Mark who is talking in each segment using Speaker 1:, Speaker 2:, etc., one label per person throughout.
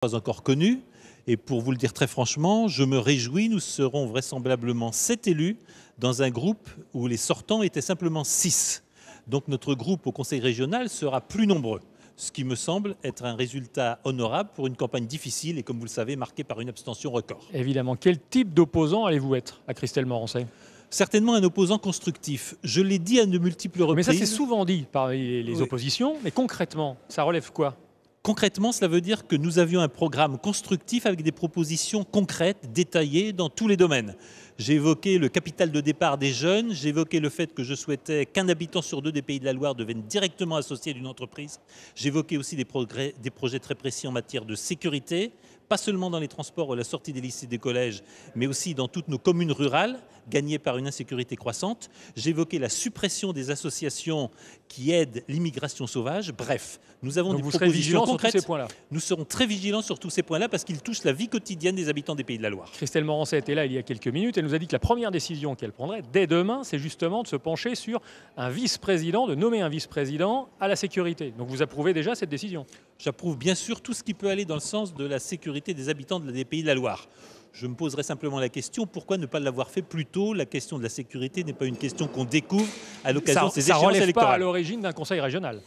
Speaker 1: pas encore connu. Et pour vous le dire très franchement, je me réjouis, nous serons vraisemblablement sept élus dans un groupe où les sortants étaient simplement six. Donc notre groupe au Conseil régional sera plus nombreux, ce qui me semble être un résultat honorable pour une campagne difficile et, comme vous le savez, marquée par une abstention record. Évidemment, quel type d'opposant allez-vous être à Christelle Morancet certainement un opposant constructif. Je l'ai dit à de multiples reprises. Mais ça, c'est souvent dit par les, oppositions. Mais concrètement, ça relève quoi Concrètement, cela veut dire que nous avions un programme constructif avec des propositions concrètes, détaillées dans tous les domaines. J'ai évoqué le capital de départ des jeunes, j'ai évoqué le fait que je souhaitais qu'un habitant sur deux des pays de la Loire devienne directement associé d'une entreprise. J'ai évoqué aussi des, progrès, des projets très précis en matière de sécurité, pas seulement dans les transports ou la sortie des lycées et des collèges, mais aussi dans toutes nos communes rurales, gagnées par une insécurité croissante. J'ai évoqué la suppression des associations qui aident l'immigration sauvage. Bref, nous avons des propositions concrètes. Sur tous ces points -là. Nous serons très vigilants sur tous ces points-là parce qu'ils touchent la vie quotidienne des habitants des Pays de la Loire. Christelle Morancet était là il y a quelques minutes. Vous a dit que la
Speaker 2: première décision qu'elle prendrait dès demain, c'est justement de se pencher sur un vice-président, de nommer un
Speaker 1: vice-président à la sécurité. Donc vous approuvez déjà cette décision J'approuve bien sûr tout ce qui peut aller dans le sens de la sécurité des habitants des pays de la Loire. Je me poserai simplement la question, pourquoi ne pas l'avoir fait plus tôt La question de la sécurité n'est pas une question qu'on découvre à l'occasion de ces échéances électorales. Ça relève pas à l'origine d'un conseil régional.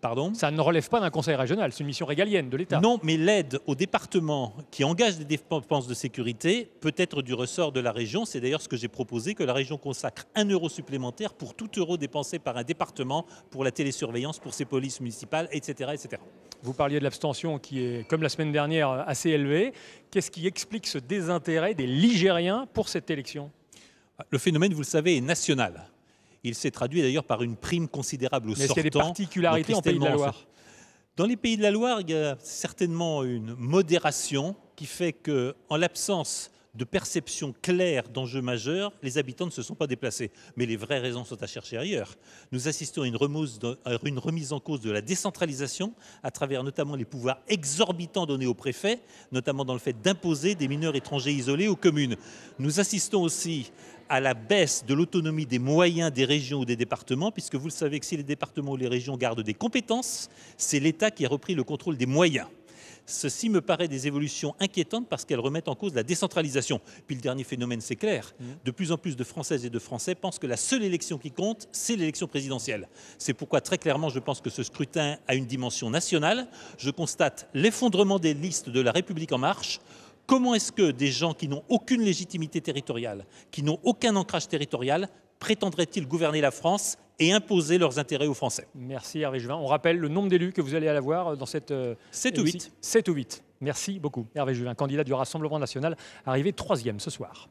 Speaker 1: Pardon ça ne relève pas d'un conseil régional, c'est une mission régalienne de l'État. Non, mais l'aide aux départements qui engage des dépenses de sécurité peut être du ressort de la région. C'est d'ailleurs ce que j'ai proposé, que la région consacre un euro supplémentaire pour tout euro dépensé par un département pour la télésurveillance, pour ses polices municipales, etc. etc. Vous parliez de l'abstention qui est, comme la semaine dernière, assez élevée. Qu'est-ce qui explique ce désintérêt des Ligériens pour cette élection Le phénomène, vous le savez, est national. Il s'est traduit d'ailleurs par une prime considérable aux sortants. Mais c'est des particularités en Pays de la Loire Dans les Pays de la Loire, il y a certainement une modération qui fait que, en l'absence de perception claire d'enjeux majeurs, les habitants ne se sont pas déplacés. Mais les vraies raisons sont à chercher ailleurs. Nous assistons à une, une remise en cause de la décentralisation, à travers notamment les pouvoirs exorbitants donnés aux préfets, notamment dans le fait d'imposer des mineurs étrangers isolés aux communes. Nous assistons aussi à la baisse de l'autonomie des moyens des régions ou des départements, puisque vous le savez que si les départements ou les régions gardent des compétences, c'est l'État qui a repris le contrôle des moyens. Ceci me paraît des évolutions inquiétantes parce qu'elles remettent en cause la décentralisation. Puis le dernier phénomène, c'est clair. Mmh. De plus en plus de Françaises et de Français pensent que la seule élection qui compte, c'est l'élection présidentielle. C'est pourquoi très clairement, je pense que ce scrutin a une dimension nationale. Je constate l'effondrement des listes de la République en marche. Comment est-ce que des gens qui n'ont aucune légitimité territoriale, qui n'ont aucun ancrage territorial, prétendraient-ils gouverner la France et imposer leurs intérêts aux Français
Speaker 2: Merci Hervé Juvin. On rappelle le nombre d'élus que vous allez avoir euh, dans cette... 7 euh, ou 8. 7 ou 8. Merci beaucoup Hervé Juvin, candidat du Rassemblement national, arrivé troisième ce soir.